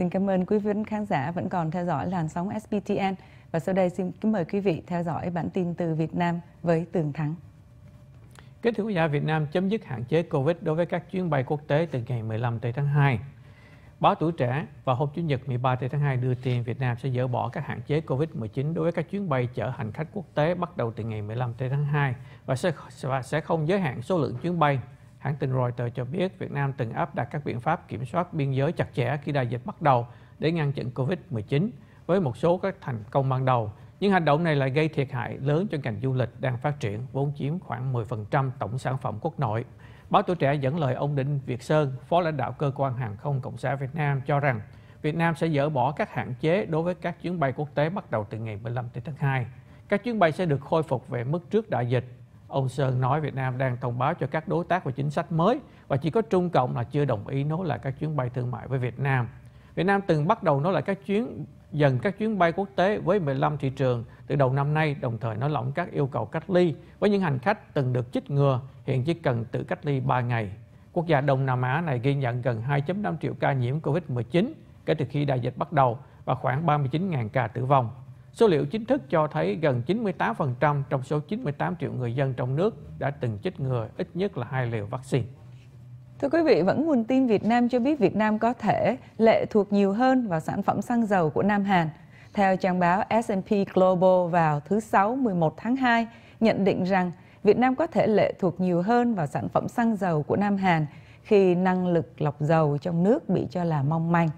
Xin cảm ơn quý vị khán giả vẫn còn theo dõi làn sóng SBTN và sau đây xin kính mời quý vị theo dõi bản tin từ Việt Nam với Tường Thắng. Kết thúc quý giả, Việt Nam chấm dứt hạn chế Covid đối với các chuyến bay quốc tế từ ngày 15 tới tháng 2. Báo Tuổi Trẻ và hôm Chủ nhật 13 tháng 2 đưa tin Việt Nam sẽ dỡ bỏ các hạn chế COVID-19 đối với các chuyến bay chở hành khách quốc tế bắt đầu từ ngày 15 tháng 2 và sẽ và sẽ không giới hạn số lượng chuyến bay Hãng tin Reuters cho biết Việt Nam từng áp đặt các biện pháp kiểm soát biên giới chặt chẽ khi đại dịch bắt đầu để ngăn chặn COVID-19 với một số các thành công ban đầu. Nhưng hành động này lại gây thiệt hại lớn cho ngành du lịch đang phát triển vốn chiếm khoảng 10% tổng sản phẩm quốc nội. Báo Tuổi Trẻ dẫn lời ông Đinh Việt Sơn, phó lãnh đạo cơ quan hàng không Cộng sản Việt Nam cho rằng Việt Nam sẽ dỡ bỏ các hạn chế đối với các chuyến bay quốc tế bắt đầu từ ngày 15 tháng 2. Các chuyến bay sẽ được khôi phục về mức trước đại dịch Ông Sơn nói Việt Nam đang thông báo cho các đối tác về chính sách mới và chỉ có Trung Cộng là chưa đồng ý nối lại các chuyến bay thương mại với Việt Nam. Việt Nam từng bắt đầu nối lại các chuyến dần các chuyến bay quốc tế với 15 thị trường từ đầu năm nay, đồng thời nới lỏng các yêu cầu cách ly với những hành khách từng được chích ngừa, hiện chỉ cần tự cách ly 3 ngày. Quốc gia Đông Nam Á này ghi nhận gần 2.5 triệu ca nhiễm COVID-19 kể từ khi đại dịch bắt đầu và khoảng 39.000 ca tử vong. Số liệu chính thức cho thấy gần 98% trong số 98 triệu người dân trong nước đã từng chích ngừa ít nhất là hai liều vaccine. Thưa quý vị, vẫn nguồn tin Việt Nam cho biết Việt Nam có thể lệ thuộc nhiều hơn vào sản phẩm xăng dầu của Nam Hàn. Theo trang báo S&P Global vào thứ Sáu 11 tháng 2, nhận định rằng Việt Nam có thể lệ thuộc nhiều hơn vào sản phẩm xăng dầu của Nam Hàn khi năng lực lọc dầu trong nước bị cho là mong manh.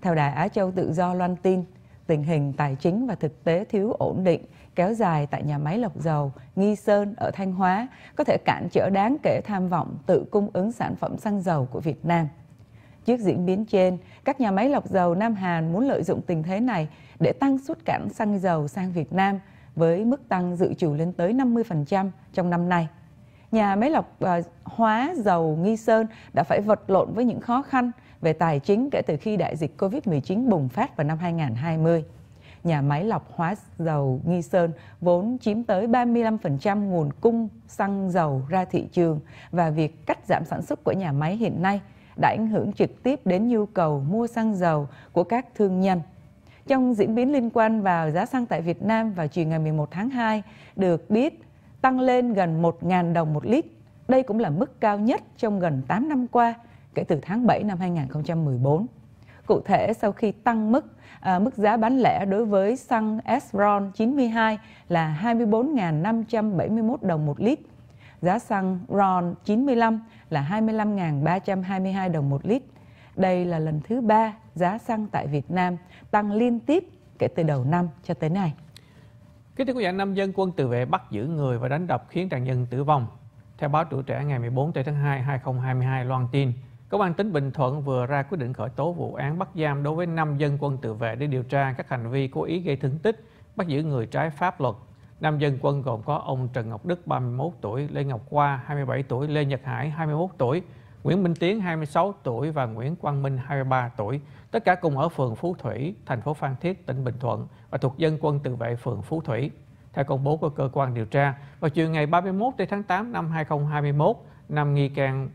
Theo Đài Á Châu Tự Do loan tin, tình hình tài chính và thực tế thiếu ổn định kéo dài tại nhà máy lọc dầu Nghi Sơn ở Thanh Hóa có thể cản trở đáng kể tham vọng tự cung ứng sản phẩm xăng dầu của Việt Nam. Trước diễn biến trên, các nhà máy lọc dầu Nam Hàn muốn lợi dụng tình thế này để tăng xuất cảng xăng dầu sang Việt Nam với mức tăng dự trù lên tới 50% trong năm nay nhà máy lọc uh, hóa dầu Nghi Sơn đã phải vật lộn với những khó khăn về tài chính kể từ khi đại dịch Covid-19 bùng phát vào năm 2020. Nhà máy lọc hóa dầu Nghi Sơn vốn chiếm tới 35% nguồn cung xăng dầu ra thị trường và việc cắt giảm sản xuất của nhà máy hiện nay đã ảnh hưởng trực tiếp đến nhu cầu mua xăng dầu của các thương nhân. Trong diễn biến liên quan vào giá xăng tại Việt Nam vào chiều ngày 11 tháng 2, được biết tăng lên gần 1.000 đồng một lít. Đây cũng là mức cao nhất trong gần 8 năm qua kể từ tháng 7 năm 2014. Cụ thể, sau khi tăng mức à, mức giá bán lẻ đối với xăng S-RON 92 là 24.571 đồng một lít, giá xăng RON 95 là 25.322 đồng một lít. Đây là lần thứ ba giá xăng tại Việt Nam tăng liên tiếp kể từ đầu năm cho tới nay. Kính thưa quý vị, năm dân quân tự vệ bắt giữ người và đánh đập khiến nạn nhân tử vong. Theo báo tuổi trẻ ngày 14 tháng 2, 2022 loan tin, Công an tỉnh Bình Thuận vừa ra quyết định khởi tố vụ án bắt giam đối với 5 dân quân tự vệ để điều tra các hành vi cố ý gây thương tích, bắt giữ người trái pháp luật. Năm dân quân gồm có ông Trần Ngọc Đức 31 tuổi, Lê Ngọc Khoa 27 tuổi, Lê Nhật Hải 21 tuổi, Nguyễn Minh Tiến 26 tuổi và Nguyễn Quang Minh 23 tuổi, tất cả cùng ở phường Phú Thủy, thành phố Phan Thiết, tỉnh Bình Thuận và thuộc dân quân tự vệ phường Phú Thủy. Theo công bố của cơ quan điều tra, vào chiều ngày 31 tháng 8 năm 2021, năm nghi can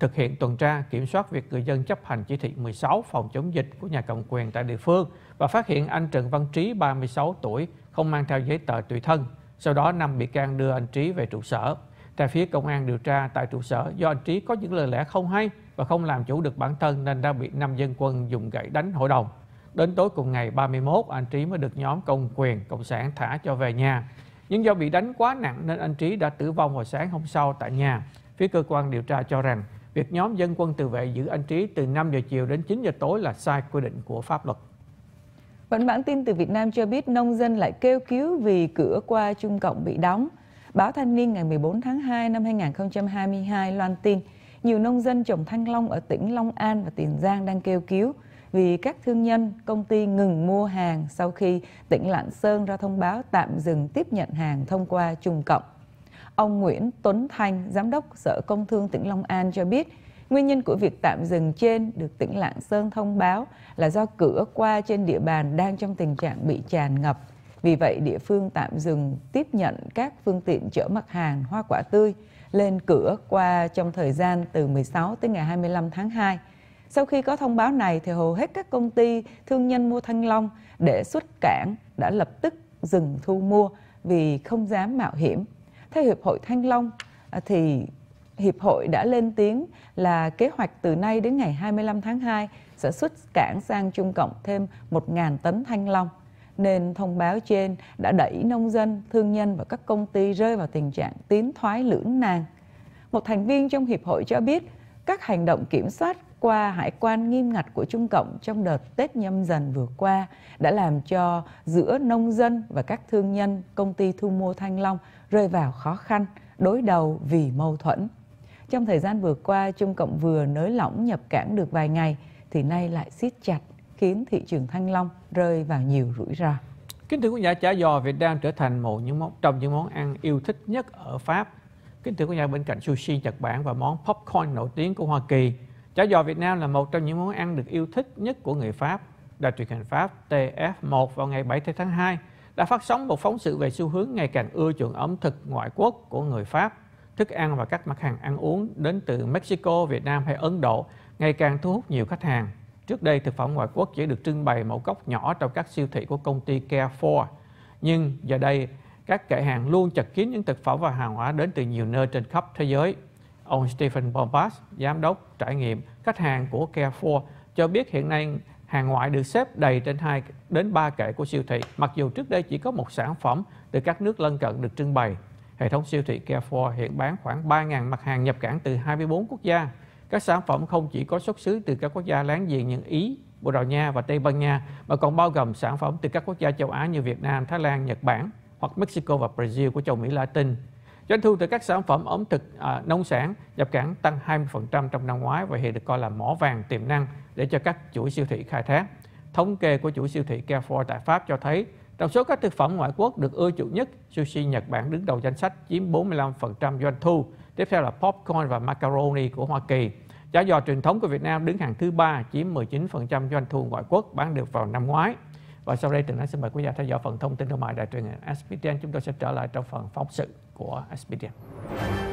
thực hiện tuần tra kiểm soát việc người dân chấp hành chỉ thị 16 phòng chống dịch của nhà cầm quyền tại địa phương và phát hiện anh Trần Văn Trí 36 tuổi không mang theo giấy tờ tùy thân. Sau đó năm bị can đưa anh Trí về trụ sở. Tra phía công an điều tra tại trụ sở do anh Trí có những lời lẽ không hay và không làm chủ được bản thân nên đã bị năm dân quân dùng gậy đánh hội đồng. Đến tối cùng ngày 31, anh Trí mới được nhóm công quyền Cộng sản thả cho về nhà. Nhưng do bị đánh quá nặng nên anh Trí đã tử vong vào sáng hôm sau tại nhà. Phía cơ quan điều tra cho rằng việc nhóm dân quân tự vệ giữ anh Trí từ 5 giờ chiều đến 9 giờ tối là sai quy định của pháp luật. Vẫn bản tin từ Việt Nam cho biết nông dân lại kêu cứu vì cửa qua Trung Cộng bị đóng. Báo Thanh niên ngày 14 tháng 2 năm 2022 loan tin nhiều nông dân trồng thanh long ở tỉnh Long An và Tiền Giang đang kêu cứu vì các thương nhân, công ty ngừng mua hàng sau khi tỉnh Lạng Sơn ra thông báo tạm dừng tiếp nhận hàng thông qua Trung Cộng. Ông Nguyễn Tuấn Thanh, Giám đốc Sở Công Thương tỉnh Long An cho biết, nguyên nhân của việc tạm dừng trên được tỉnh Lạng Sơn thông báo là do cửa qua trên địa bàn đang trong tình trạng bị tràn ngập vì vậy, địa phương tạm dừng tiếp nhận các phương tiện chở mặt hàng hoa quả tươi lên cửa qua trong thời gian từ 16 tới ngày 25 tháng 2. Sau khi có thông báo này thì hầu hết các công ty thương nhân mua thanh long để xuất cảng đã lập tức dừng thu mua vì không dám mạo hiểm. Theo Hiệp hội Thanh Long à, thì Hiệp hội đã lên tiếng là kế hoạch từ nay đến ngày 25 tháng 2 sẽ xuất cảng sang Trung Cộng thêm 1.000 tấn thanh long nên thông báo trên đã đẩy nông dân, thương nhân và các công ty rơi vào tình trạng tiến thoái lưỡng nan. Một thành viên trong hiệp hội cho biết các hành động kiểm soát qua hải quan nghiêm ngặt của Trung Cộng trong đợt Tết nhâm dần vừa qua đã làm cho giữa nông dân và các thương nhân công ty thu mua Thanh Long rơi vào khó khăn, đối đầu vì mâu thuẫn. Trong thời gian vừa qua, Trung Cộng vừa nới lỏng nhập cảng được vài ngày thì nay lại siết chặt khiến thị trường Thanh Long rơi vào nhiều rủi ro. Kính thưa quý giả, chả giò Việt Nam trở thành một những món trong những món ăn yêu thích nhất ở Pháp. Kính thưa quý giả, bên cạnh sushi Nhật Bản và món popcorn nổi tiếng của Hoa Kỳ, chả giò Việt Nam là một trong những món ăn được yêu thích nhất của người Pháp. Đài truyền hình Pháp TF1 vào ngày 7 tháng 2 đã phát sóng một phóng sự về xu hướng ngày càng ưa chuộng ẩm thực ngoại quốc của người Pháp. Thức ăn và các mặt hàng ăn uống đến từ Mexico, Việt Nam hay Ấn Độ ngày càng thu hút nhiều khách hàng. Trước đây, thực phẩm ngoại quốc chỉ được trưng bày mẫu cốc nhỏ trong các siêu thị của công ty Carrefour. Nhưng giờ đây, các kệ hàng luôn chật kín những thực phẩm và hàng hóa đến từ nhiều nơi trên khắp thế giới. Ông Stephen Bombas, giám đốc trải nghiệm khách hàng của Carrefour, cho biết hiện nay hàng ngoại được xếp đầy trên 2 đến 3 kệ của siêu thị, mặc dù trước đây chỉ có một sản phẩm từ các nước lân cận được trưng bày. Hệ thống siêu thị Carrefour hiện bán khoảng 3.000 mặt hàng nhập cảng từ 24 quốc gia. Các sản phẩm không chỉ có xuất xứ từ các quốc gia láng giềng như Ý, Bồ Đào Nha và Tây Ban Nha, mà còn bao gồm sản phẩm từ các quốc gia châu Á như Việt Nam, Thái Lan, Nhật Bản hoặc Mexico và Brazil của châu Mỹ Latin. Doanh thu từ các sản phẩm ẩm thực, à, nông sản nhập cảng tăng 20% trong năm ngoái và hiện được coi là mỏ vàng tiềm năng để cho các chuỗi siêu thị khai thác. Thống kê của chuỗi siêu thị Carrefour tại Pháp cho thấy trong số các thực phẩm ngoại quốc được ưa chuộng nhất, sushi Nhật Bản đứng đầu danh sách chiếm 45% doanh thu, tiếp theo là popcorn và macaroni của Hoa Kỳ. Giá giò truyền thống của Việt Nam đứng hàng thứ ba chiếm 19% doanh thu ngoại quốc bán được vào năm ngoái. Và sau đây Tường Anh xin mời quý vị theo dõi phần thông tin thương mại đại truyền hình SPTN. Chúng tôi sẽ trở lại trong phần phóng sự của SPTN.